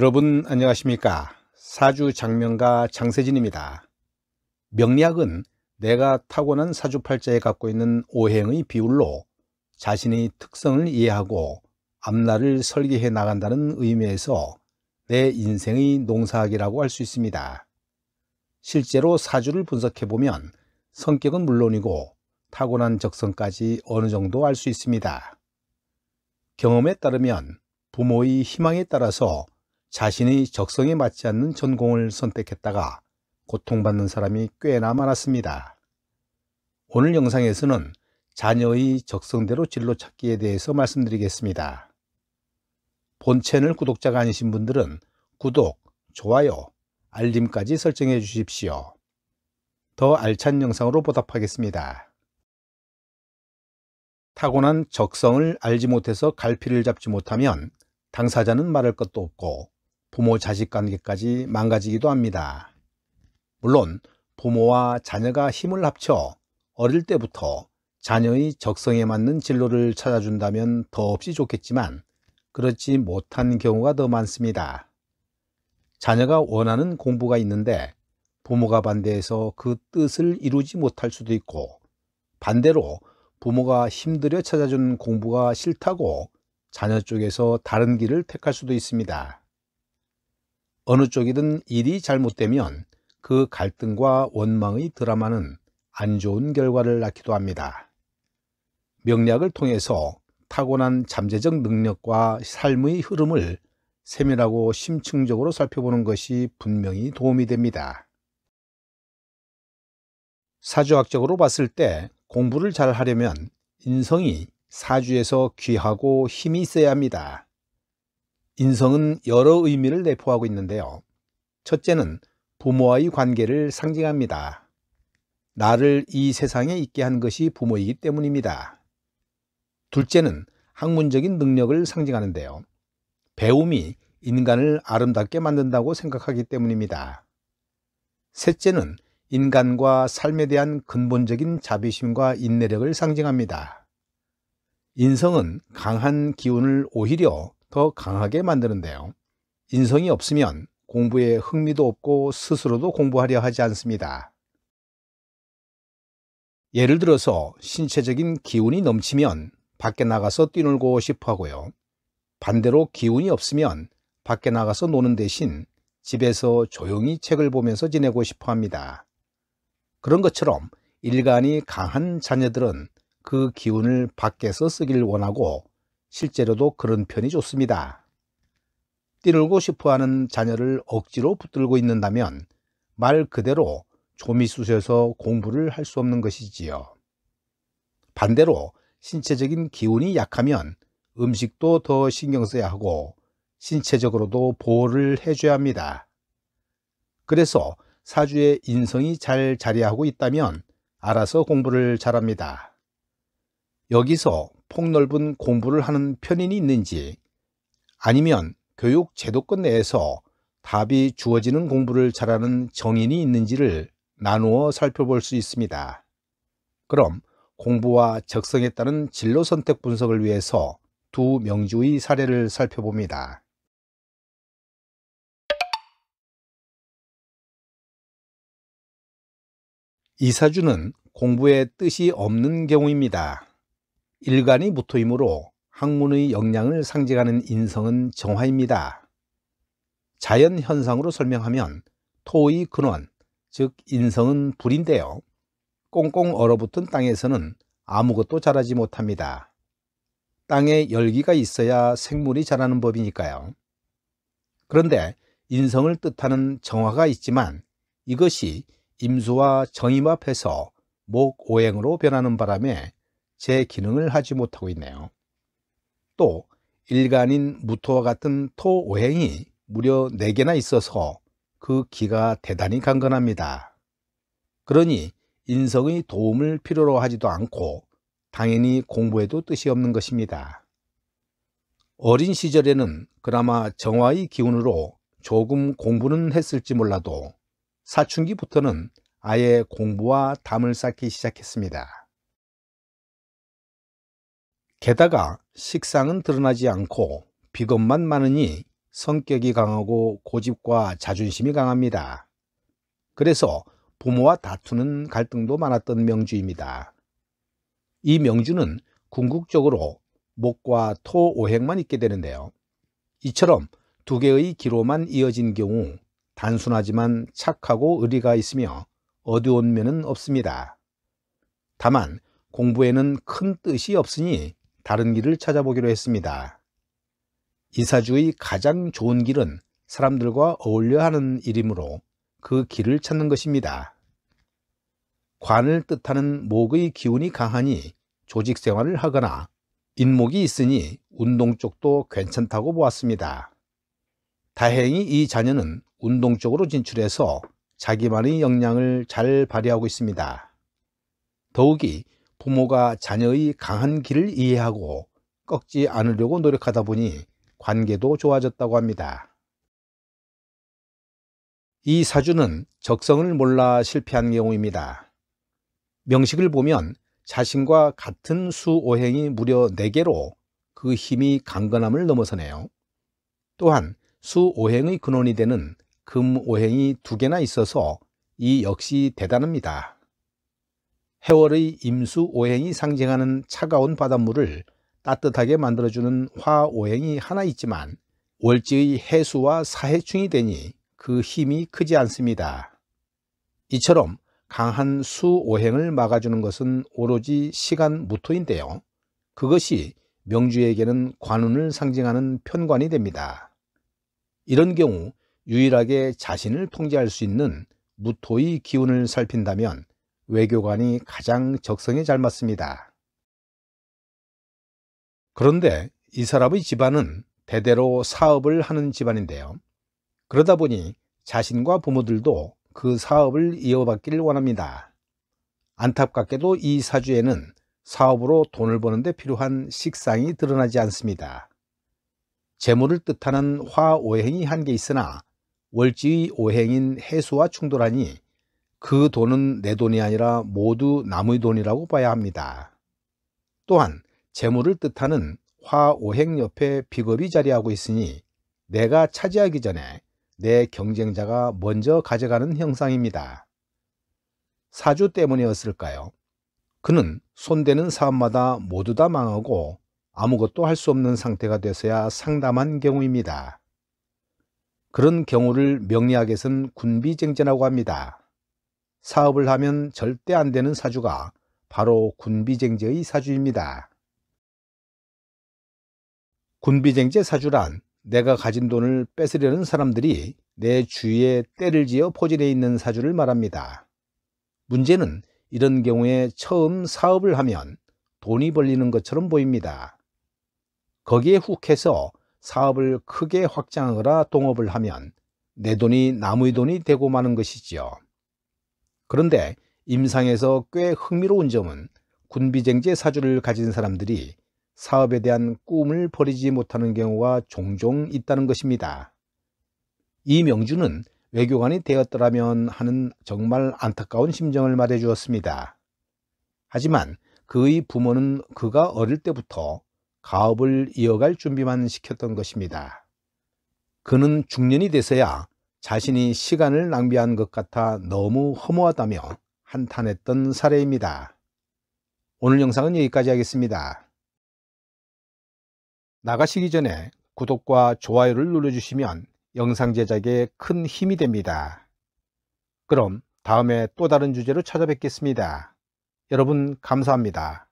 여러분 안녕하십니까 사주 장명가 장세진입니다 명리학은 내가 타고난 사주팔자에 갖고 있는 오행의 비율로 자신의 특성을 이해하고 앞날을 설계해 나간다는 의미에서 내 인생의 농사학이라고 할 수 있습니다 실제로 사주를 분석해 보면 성격은 물론이고 타고난 적성까지 어느 정도 알 수 있습니다 경험에 따르면 부모의 희망에 따라서 자신의 적성에 맞지 않는 전공을 선택했다가 고통받는 사람이 꽤나 많았습니다. 오늘 영상에서는 자녀의 적성대로 진로 찾기에 대해서 말씀드리겠습니다. 본 채널 구독자가 아니신 분들은 구독, 좋아요, 알림까지 설정해 주십시오. 더 알찬 영상으로 보답하겠습니다. 타고난 적성을 알지 못해서 갈피를 잡지 못하면 당사자는 말할 것도 없고 부모 자식 관계까지 망가지기도 합니다. 물론 부모와 자녀가 힘을 합쳐 어릴 때부터 자녀의 적성에 맞는 진로를 찾아준다면 더없이 좋겠지만 그렇지 못한 경우가 더 많습니다. 자녀가 원하는 공부가 있는데 부모가 반대해서 그 뜻을 이루지 못할 수도 있고 반대로 부모가 힘들여 찾아준 공부가 싫다고 자녀 쪽에서 다른 길을 택할 수도 있습니다. 어느 쪽이든 일이 잘못되면 그 갈등과 원망의 드라마는 안 좋은 결과를 낳기도 합니다. 명략을 통해서 타고난 잠재적 능력과 삶의 흐름을 세밀하고 심층적으로 살펴보는 것이 분명히 도움이 됩니다. 사주학적으로 봤을 때 공부를 잘 하려면 인성이 사주에서 귀하고 힘이 있어야 합니다. 인성은 여러 의미를 내포하고 있는데요. 첫째는 부모와의 관계를 상징합니다. 나를 이 세상에 있게 한 것이 부모이기 때문입니다. 둘째는 학문적인 능력을 상징하는데요. 배움이 인간을 아름답게 만든다고 생각하기 때문입니다. 셋째는 인간과 삶에 대한 근본적인 자비심과 인내력을 상징합니다. 인성은 강한 기운을 오히려 더 강하게 만드는데요. 인성이 없으면 공부에 흥미도 없고 스스로도 공부하려 하지 않습니다. 예를 들어서 신체적인 기운이 넘치면 밖에 나가서 뛰놀고 싶어 하고요. 반대로 기운이 없으면 밖에 나가서 노는 대신 집에서 조용히 책을 보면서 지내고 싶어 합니다. 그런 것처럼 일간이 강한 자녀들은 그 기운을 밖에서 쓰길 원하고 실제로도 그런 편이 좋습니다. 뛰놀고 싶어하는 자녀를 억지로 붙들고 있는다면 말 그대로 조미수에서 공부를 할 수 없는 것이지요. 반대로 신체적인 기운이 약하면 음식도 더 신경 써야 하고 신체적으로도 보호를 해줘야 합니다. 그래서 사주의 인성이 잘 자리하고 있다면 알아서 공부를 잘합니다. 여기서 폭넓은 공부를 하는 편인이 있는지 아니면 교육 제도권 내에서 답이 주어지는 공부를 잘하는 정인이 있는지를 나누어 살펴볼 수 있습니다. 그럼 공부와 적성에 따른 진로 선택 분석을 위해서 두 명주의 사례를 살펴봅니다. 이사주는 공부에 뜻이 없는 경우입니다. 일간이 붙어이므로 학문의 역량을 상징하는 인성은 정화입니다. 자연 현상으로 설명하면 토의 근원, 즉 인성은 불인데요. 꽁꽁 얼어붙은 땅에서는 아무것도 자라지 못합니다. 땅에 열기가 있어야 생물이 자라는 법이니까요. 그런데 인성을 뜻하는 정화가 있지만 이것이 임수와 정임 앞에서 목오행으로 변하는 바람에 제 기능을 하지 못하고 있네요. 또 일간인 무토와 같은 토오행이 무려 4개나 있어서 그 기가 대단히 강건합니다. 그러니 인성의 도움을 필요로 하지도 않고 당연히 공부해도 뜻이 없는 것입니다. 어린 시절에는 그나마 정화의 기운으로 조금 공부는 했을지 몰라도 사춘기부터는 아예 공부와 담을 쌓기 시작했습니다. 게다가 식상은 드러나지 않고 비겁만 많으니 성격이 강하고 고집과 자존심이 강합니다. 그래서 부모와 다투는 갈등도 많았던 명주입니다. 이 명주는 궁극적으로 목과 토 오행만 있게 되는데요. 이처럼 두 개의 기로만 이어진 경우 단순하지만 착하고 의리가 있으며 어두운 면은 없습니다. 다만 공부에는 큰 뜻이 없으니 다른 길을 찾아보기로 했습니다. 이사주의 가장 좋은 길은 사람들과 어울려 하는 일이므로 그 길을 찾는 것입니다. 관을 뜻하는 목의 기운이 강하니 조직 생활을 하거나 인목이 있으니 운동 쪽도 괜찮다고 보았습니다. 다행히 이 자녀는 운동 쪽으로 진출해서 자기만의 역량을 잘 발휘하고 있습니다. 더욱이 부모가 자녀의 강한 길을 이해하고 꺾지 않으려고 노력하다 보니 관계도 좋아졌다고 합니다. 이 사주는 적성을 몰라 실패한 경우입니다. 명식을 보면 자신과 같은 수오행이 무려 4개로 그 힘이 강건함을 넘어서네요. 또한 수오행의 근원이 되는 금오행이 2개나 있어서 이 역시 대단합니다. 해월의 임수 오행이 상징하는 차가운 바닷물을 따뜻하게 만들어주는 화오행이 하나 있지만 월지의 해수와 사해충이 되니 그 힘이 크지 않습니다. 이처럼 강한 수오행을 막아주는 것은 오로지 시간 무토인데요. 그것이 명주에게는 관운을 상징하는 편관이 됩니다. 이런 경우 유일하게 자신을 통제할 수 있는 무토의 기운을 살핀다면 외교관이 가장 적성에 잘 맞습니다. 그런데 이 사람의 집안은 대대로 사업을 하는 집안인데요. 그러다 보니 자신과 부모들도 그 사업을 이어받기를 원합니다. 안타깝게도 이 사주에는 사업으로 돈을 버는데 필요한 식상이 드러나지 않습니다. 재물을 뜻하는 화오행이 한 개 있으나 월지의 오행인 해수와 충돌하니 그 돈은 내 돈이 아니라 모두 남의 돈이라고 봐야 합니다. 또한 재물을 뜻하는 화오행 옆에 비겁이 자리하고 있으니 내가 차지하기 전에 내 경쟁자가 먼저 가져가는 형상입니다. 사주 때문이었을까요? 그는 손대는 사업마다 모두 다 망하고 아무것도 할 수 없는 상태가 돼서야 상담한 경우입니다. 그런 경우를 명리학에선 군비쟁쟁이라고 합니다. 사업을 하면 절대 안 되는 사주가 바로 군비쟁제의 사주입니다. 군비쟁제 사주란 내가 가진 돈을 뺏으려는 사람들이 내 주위에 때를 지어 포진해 있는 사주를 말합니다. 문제는 이런 경우에 처음 사업을 하면 돈이 벌리는 것처럼 보입니다. 거기에 훅해서 사업을 크게 확장하거나 동업을 하면 내 돈이 남의 돈이 되고 마는 것이지요. 그런데 임상에서 꽤 흥미로운 점은 군비쟁제 사주를 가진 사람들이 사업에 대한 꿈을 버리지 못하는 경우가 종종 있다는 것입니다. 이 명주는 외교관이 되었더라면 하는 정말 안타까운 심정을 말해 주었습니다. 하지만 그의 부모는 그가 어릴 때부터 가업을 이어갈 준비만 시켰던 것입니다. 그는 중년이 돼서야 자신이 시간을 낭비한 것 같아 너무 허무하다며 한탄했던 사례입니다. 오늘 영상은 여기까지 하겠습니다. 나가시기 전에 구독과 좋아요를 눌러주시면 영상 제작에 큰 힘이 됩니다. 그럼 다음에 또 다른 주제로 찾아뵙겠습니다. 여러분 감사합니다.